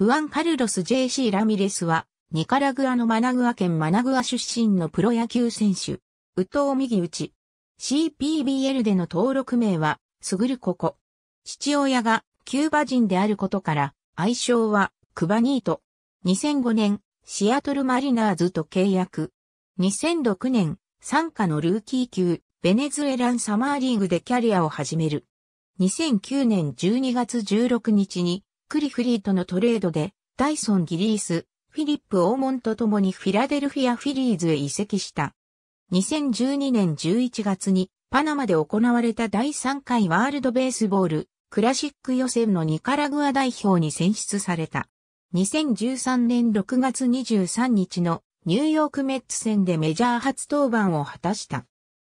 フアン・カルロス JC ラミレスは、ニカラグアのマナグア県マナグア出身のプロ野球選手、ウト藤右ち。CPBL での登録名は、すぐるここ。父親がキューバ人であることから、愛称はクバニート。2005年、シアトルマリナーズと契約。2006年、参加のルーキー級、ベネズエランサマーリーグでキャリアを始める。2009年12月16日に、クリフリーとのトレードで、ダイソン・ギリース、フィリップ・オーモンと共にフィラデルフィア・フィリーズへ移籍した。2012年11月にパナマで行われた第3回ワールドベースボールクラシック予選のニカラグア代表に選出された。2013年6月23日のニューヨークメッツ戦でメジャー初登板を果たした。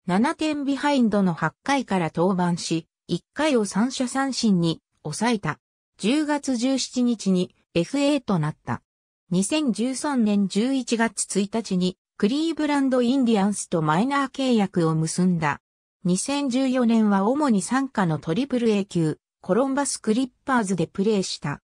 7点ビハインドの8回から登板し、1回を三者三振に抑えた。10月17日に FA となった。2013年11月1日にクリーブランドインディアンスとマイナー契約を結んだ。2014年は主に参加のトリプル A 級、コロンバスクリッパーズでプレーした。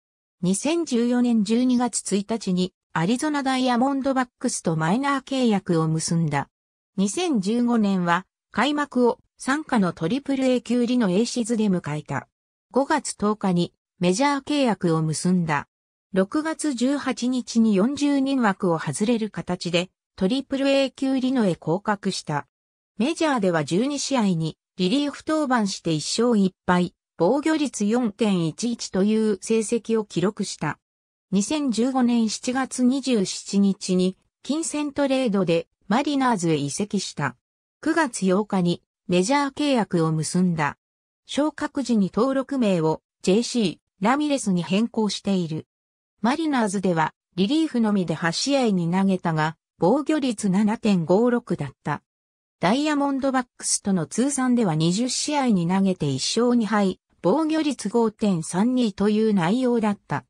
2014年12月1日にアリゾナダイヤモンドバックスとマイナー契約を結んだ。2015年は開幕を参加のトリプル A 級リの A シズで迎えた。5月10日にメジャー契約を結んだ。6月18日に40人枠を外れる形で、トリプル A 級リノへ降格した。メジャーでは12試合にリリーフ登板して1勝1敗、防御率4.11という成績を記録した。2015年7月27日に金銭トレードでマリナーズへ移籍した。9月8日にメジャー契約を結んだ。昇格時に登録名を JC ラミレスに変更している。マリナーズではリリーフのみで8試合に投げたが、防御率7.56だった。ダイヤモンドバックスとの通算では20試合に投げて1勝2敗、防御率5.32という内容だった。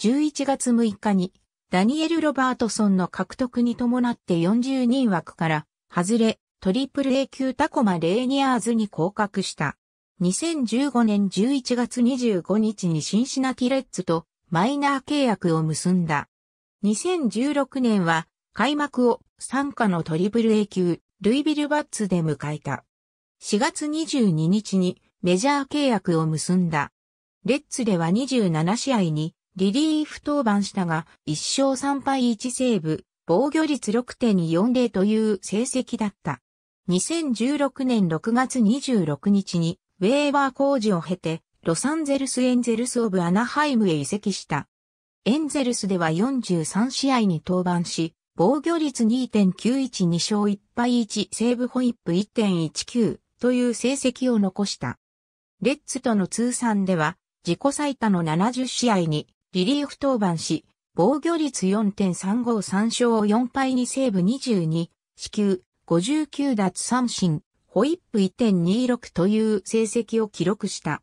11月6日にダニエル・ロバートソンの獲得に伴って40人枠から外れ、トリプル A 級タコマ・レーニアーズに降格した。2015年11月25日にシンシナティレッツとマイナー契約を結んだ。2016年は開幕を参加のトリブル A 級、ルイビルバッツで迎えた。4月22日にメジャー契約を結んだ。レッツでは27試合にリリーフ登板したが、1勝3敗1セーブ、防御率6.40という成績だった。2016年6月26日にウェーバー工事を経て、ロサンゼルスエンゼルスオブアナハイムへ移籍した。エンゼルスでは43試合に登板し、防御率2.912勝1敗1セーブホイップ1.19という成績を残した。レッツとの通算では自己最多の70試合にリリーフ登板し、防御率4.353勝4敗2セーブ22、四球59奪三振ホイップ1.26という成績を記録した。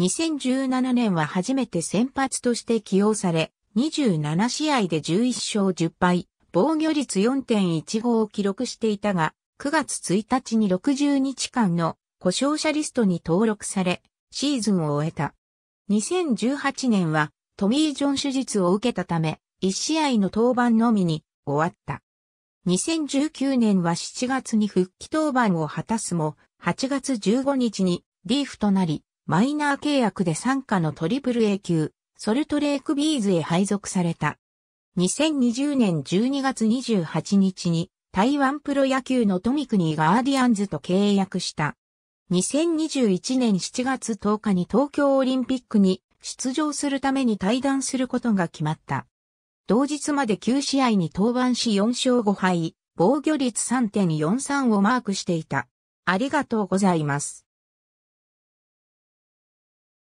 2017年は初めて先発として起用され、27試合で11勝10敗、防御率4.15を記録していたが、9月1日に60日間の故障者リストに登録され、シーズンを終えた。2018年はトミー・ジョン手術を受けたため、1試合の登板のみに終わった。2019年は7月に復帰登板を果たすも、8月15日にリーフとなり、マイナー契約で参加のトリプル A 級、ソルトレークビーズへ配属された。2020年12月28日に台湾プロ野球のトニーガーディアンズと契約した。2021年7月10日に東京オリンピックに出場するために退団することが決まった。同日まで9試合に登板し4勝5敗、防御率3.43をマークしていた。ありがとうございます。